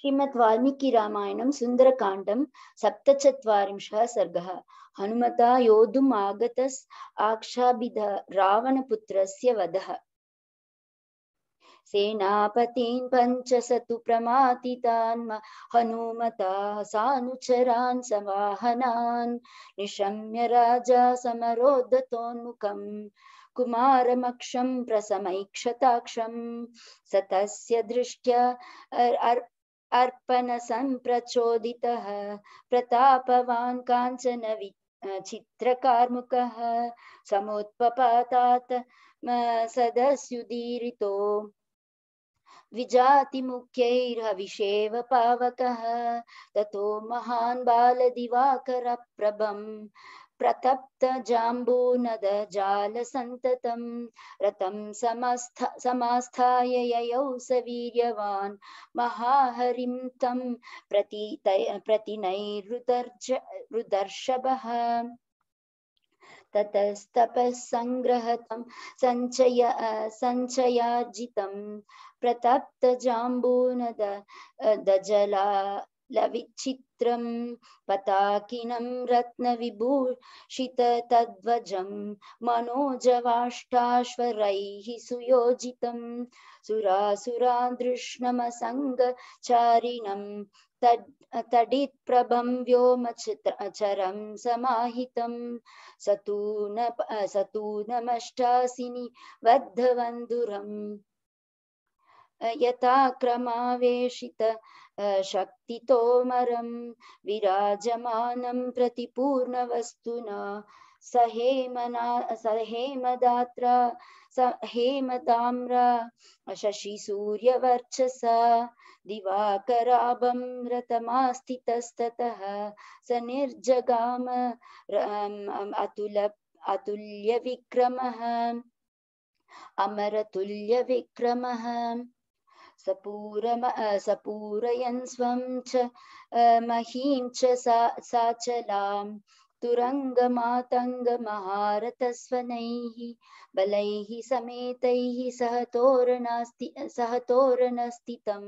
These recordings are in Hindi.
श्रीमद् वाल्मीकि रामायणं सुन्दरकाण्डं सप्तचत्वारिंशः सर्गः हनुमता योद्धुम् आगतस् आक्षाभिध रावणपुत्रस्य वधः सेनापतीन् पञ्चसतु प्रमातितान् हनुमता सानुचरान् सवाहनान् निशम्य राजा समरोद्धतोन्मुखम् कुमारमक्षं प्रसमैक्षताक्षं स दृष्ट्या अर्पणसम्प्रचोदितः प्रतापवान् काञ्चन वि चित्रकार्मुकः समुत्पपातात् सदस्युदीरितो द्विजातिमुख्यैर्हविषेव पावकः ततो महान् बालदिवाकरप्रभं प्रतप्त जाम्बूनद जालसन्ततं रथं समस्थ समास्थाय ययौ स वीर्यवान् महाहरिं तं प्रति प्रतिनैरुदर्ज रुदर्षभः ततस्तपः सङ्ग्रहतं सञ्चय सञ्चयार्जितं प्रतप्तजाम्बूनद दजला लविचित्रं पताकिनं रत्नविभूषित तद्वजं मनोजवाष्टाश्वरैः सुयोजितं सुरासुरादृष्णमसङ्गचारिणं तड् तडित्प्रभं व्योमचरं समाहितं सतू न सतू नमष्टासिनि बद्धवन्धुरम् यथा क्रमावेशित शक्तितोमरं विराजमानं प्रतिपूर्णवस्तुना सहेमना सहेमदात्र सहेमदाम्र शशिसूर्यवर्चस दिवाकराभं रतमास्थितस्ततः स निर्जगाम अतुल अतुल्यविक्रमः अमरतुल्यविक्रमः सपूर सपूरयन् स्वं च महीं च सा साचलां बलैः समेतैः सह तोरणस्ति सह तोरणस्थितं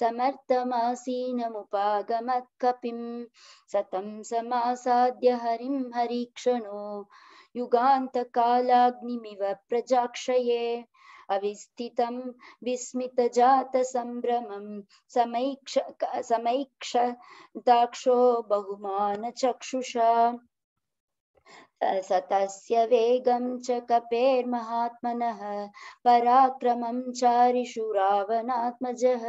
समर्थमासीनमुपागमत्कपिं सतं समासाद्य हरिं हरीक्षणो युगान्तकालाग्निमिव प्रजाक्षये अविस्थितं विस्मितजातसम्भ्रमं समैक्ष समैक्ष दाक्षो बहुमानचक्षुषा सतस्य वेगं च कपेर्महात्मनः पराक्रमं चारिषु रावणात्मजः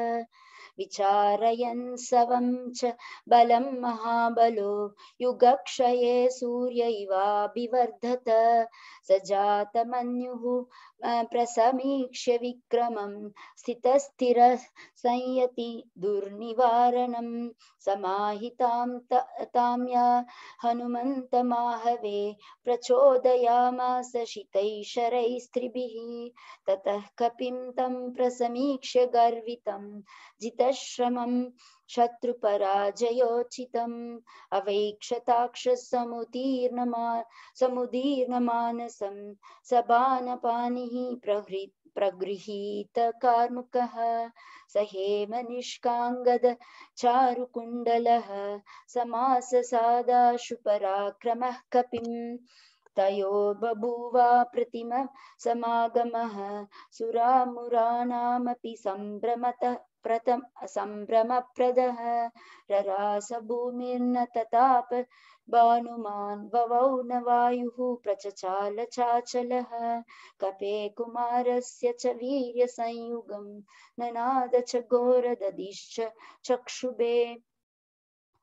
विचारयन् सवं च बलं महाबलो युगक्षये सूर्य इवाभिवर्धत स जातमन्युः प्रसमीक्ष्य विक्रमं स्थितस्थिर संयति दुर्निवारणं समाहितां तां या हनुमन्तमाहवे प्रचोदयामास शितैशरैस्त्रिभिः ततः कपिं तं प्रसमीक्ष्य गर्वितं जित वितश्रमं शत्रुपराजयोचितम् अवैक्षताक्षसमुदीर्णमा समुदीर्णमानसं सबानपानिः प्रहृत् प्रगृहीतकार्मुकः स हेमनिष्काङ्गद चारुकुण्डलः समाससादाशु पराक्रमः कपिम् तयो बभूवा प्रतिम समागमः सुरामुराणामपि सम्भ्रमतः प्रथम सम्भ्रमप्रदः ररासभूमिर्न तताप भानुमान् ववौ न वायु प्रचचाल चाचल कपे कुमारस्य च वीर वीर्यसंयुगं ननाद च घोरदधिश्च चक्षुभे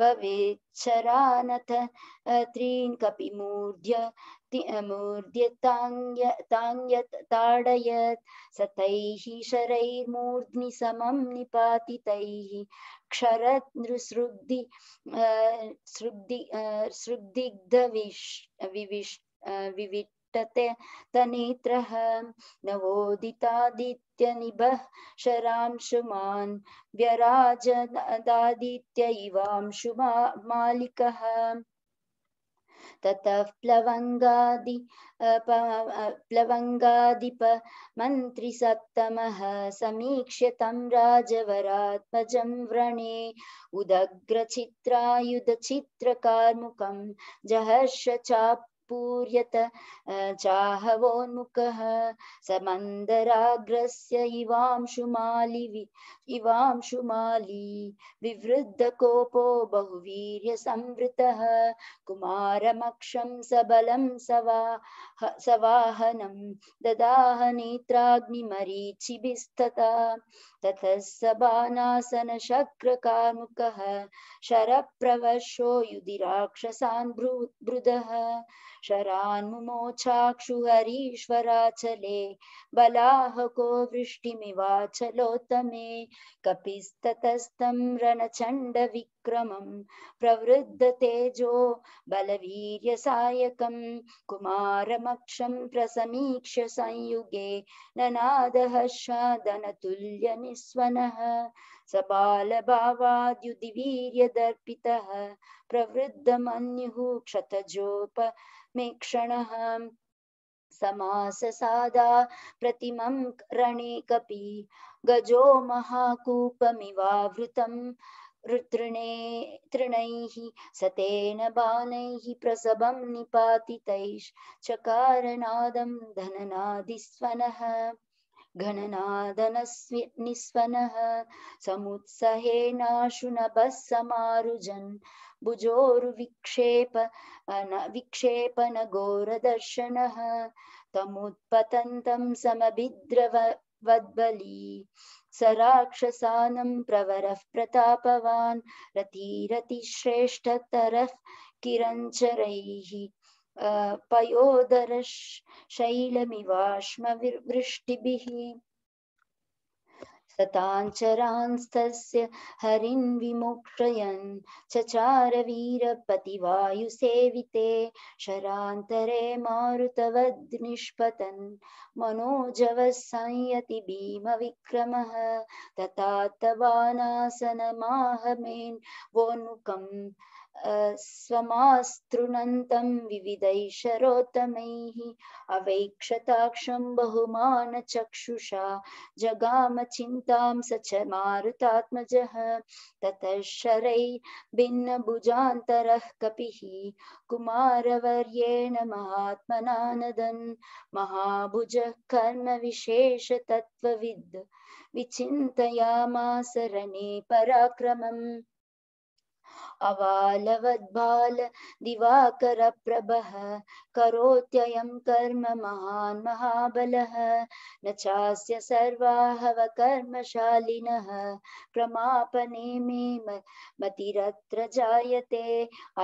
ववेच्छरानथ त्रीन् कपिमूर्ध्य मूर्ध्य ताङ्ग्य ताङ्ग्यत् ताडयत् सतैः शरैर्मूर्ध्नि समं निपातितैः क्षरत् नृसृग्धि सृग्धि तिष्ठते तनेत्रः नवोदितादित्यनिभः शरांशुमान् व्यराजदादित्य इवांशुमा मालिकः ततः प्लवङ्गादि प्लवङ्गादिपमन्त्रिसप्तमः समीक्ष्य तं राजवरात्मजं व्रणे उदग्रचित्रायुधचित्रकार्मुकं जहर्ष चाप् पूर्यत चाहवोन्मुखः समन्दराग्रस्य इवांशुमालिवि इवांशुमाली विवृद्धकोपो बहुवीर्यसंवृतः कुमारमक्षं सबलं सवाह सवाहनं ददाह नेत्राग्निमरीचिभिस्तथा ततः स बाणासनशक्रकार्मुकः शरप्रवशो युधिराक्षसान् ब्रुदः शरान्मुमोक्षाक्षुहरीश्वराचले बलाहको वृष्टिमिवाचलोत्तमे कपिस्ततस्तं रणचण्डवि प्रवृद्ध तेजो प्रवृद्धतेजो बलवीर्यसायकं कुमारमक्षं प्रसमीक्ष्य संयुगे शादन तुल्य ननादहर्षादनतुल्यनिस्वनः सबालभावाद्युदिवीर्यदर्पितः प्रवृद्धमन्युः क्षतजोपमेक्षणः सादा प्रतिमं रणे कपि गजो महाकूपमिवावृतं तृणे तृणैः सतेन बाणैः प्रसभं निपातितैश्चकारनादं धननादिस्वनः घननादनस्वि निस्वनः समुत्सहेनाशुनभः समारुजन् भुजोर्विक्षेप विक्षेपनघोरदर्शनः तमुत्पतन्तं समभिद्रव वद्बली स राक्षसानं प्रवरः प्रतापवान् रतिरतिश्रेष्ठतरः किरञ्चरैः पयोदरशैलमिवाश्मवृष्टिभिः तताञ्चरांस्तस्य हरिन् विमोक्षयन् चचार वीरपतिवायुसेविते शरान्तरे मारुतवद्निष्पतन् मनोजवः संयति भीमविक्रमः तथा तवानासनमाहमेन् वोनुकम् स्वमास्तृणन्तं विविधैः शरोत्तमैः अवैक्षताक्षं बहुमानचक्षुषा जगामचिन्तां स च मारुतात्मजः ततः शरैः भिन्नभुजान्तरः कपिः कुमारवर्येण महात्मनानदन् महाभुजः कर्मविशेषतत्त्वविद् विचिन्तयामासरणे पराक्रमम् अवालवद्बाल प्रभ करोत्ययं कर्म महान् महाबलः न चास्य कर्म प्रमापने मे मतिरत्र जायते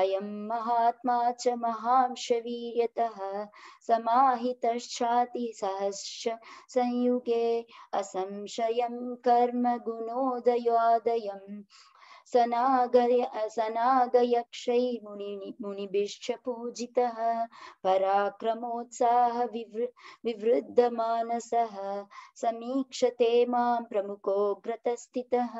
अयम महात्मा च महांशवीर्यतः समाहितश्चातिसहस्र संयुगे असंशय कर्म गुणोदयादयम् सनागय सनागयक्षै मुनि मुनिभिश्च पूजितः पराक्रमोत्साह विवृ विवृद्धमानसः समीक्षते मां प्रमुखोऽग्रतस्थितः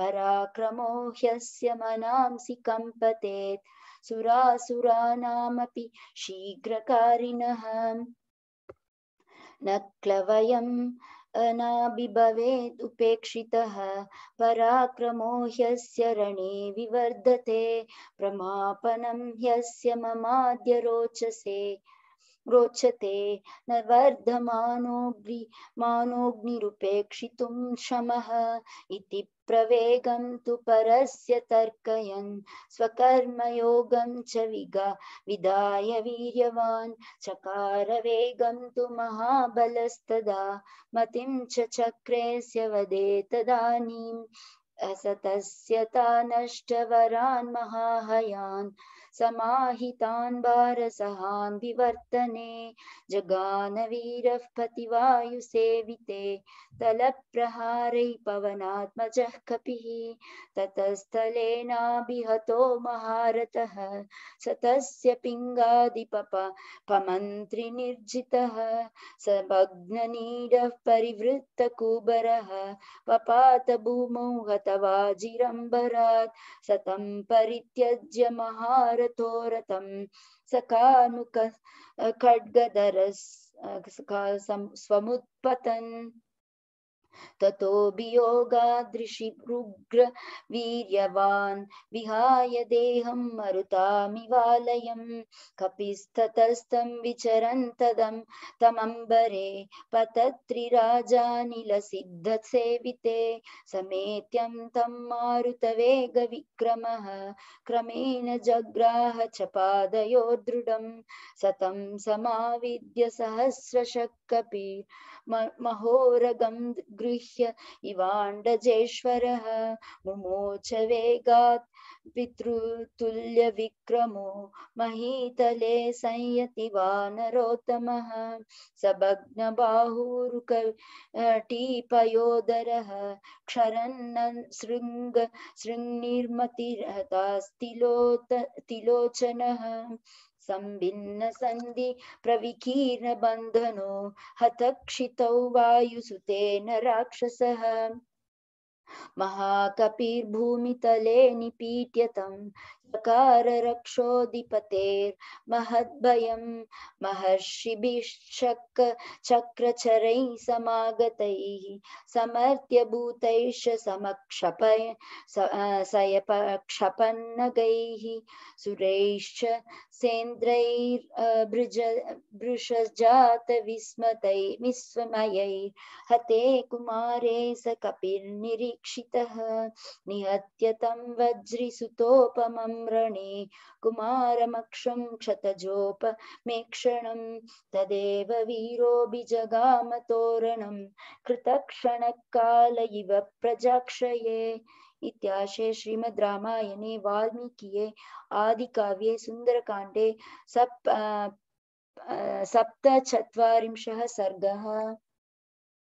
पराक्रमो ह्यस्य मनांसि कम्पतेत् सुरासुराणामपि शीघ्रकारिणः न क्लवयम् अनापि उपेक्षितः पराक्रमो ह्यस्य रणे विवर्धते प्रमापनं ह्यस्य ममाद्य रोचसे रोचते न वर्धमानोऽग्नि मानोऽग्निरुपेक्षितुं शमः इति प्रवेगं तु परस्य तर्कयन् स्वकर्मयोगं च विगा विदाय वीर्यवान् चकारवेगं तु महाबलस्तदा मतिं च चक्रेऽस्य वदे असतस्यता नष्टवरान् महाहयान् समाहितान् भारसहान् विवर्तने जगानवीरः पतिवायुसेविते तलप्रहारै पवनात्मजः कपिः ततस्थलेनाभिहतो महारथः स तस्य पिङ्गादिपप पमन्त्रिनिर्जितः स भग्ननीडः परिवृत्तकुबरः पपात भूमौ हत तवाजिरम्बरात् सतं परित्यज्य महारथो रथं सकानुक स्वमुत्पतन् ततो वियोगादृशिरुग्र वीर्यवान् विहाय देहं मरुतामिवालयं कपिस्ततस्तं विचरन् तमम्बरे पतत्रिराजानिलसिद्धसेविते समेत्यं तं मारुतवेगविक्रमः क्रमेण जग्राह च पादयोर्दृढं सतं समाविद्य सहस्रशक्ति कपि महोरगं गृह्य इवाण्डजेश्वरः मुमोच वेगात् पितृतुल्यविक्रमो महीतले संयति वानरोत्तमः सबग्नबाहुरुक टीपयोदरः क्षरन्न शृङ्ग शृङ्निर्मतिरतास्तिलोत तिलोचनः सम्भिन्न सन्धि प्रविकीर्ण बन्धनो हतक्षितौ वायुसुतेन राक्षसः महाकपिर्भूमितले निपीड्यतं महद्भयं महर्षिभिश्चक् चक्रचरैः समागतैः समर्थ्य भूतैश्च समक्षपय सयपक्षपन्नगैः सुरैश्च सेन्द्रैर्भृज भृषजातविस्मतै हते कुमारे स कपिर्निरीक्षितः निहत्य वज्रिसुतोपमम् रणे कुमारमक्षं क्षतजोपमेक्षणं तदेव वीरोऽभिजगामतोरणं कृतक्षणकाल इव प्रजाक्षये इत्याशे श्रीमद् रामायणे वाल्मीकिये आदिकाव्ये सुन्दरकाण्डे सप् सप्तचत्वारिंशः सर्गः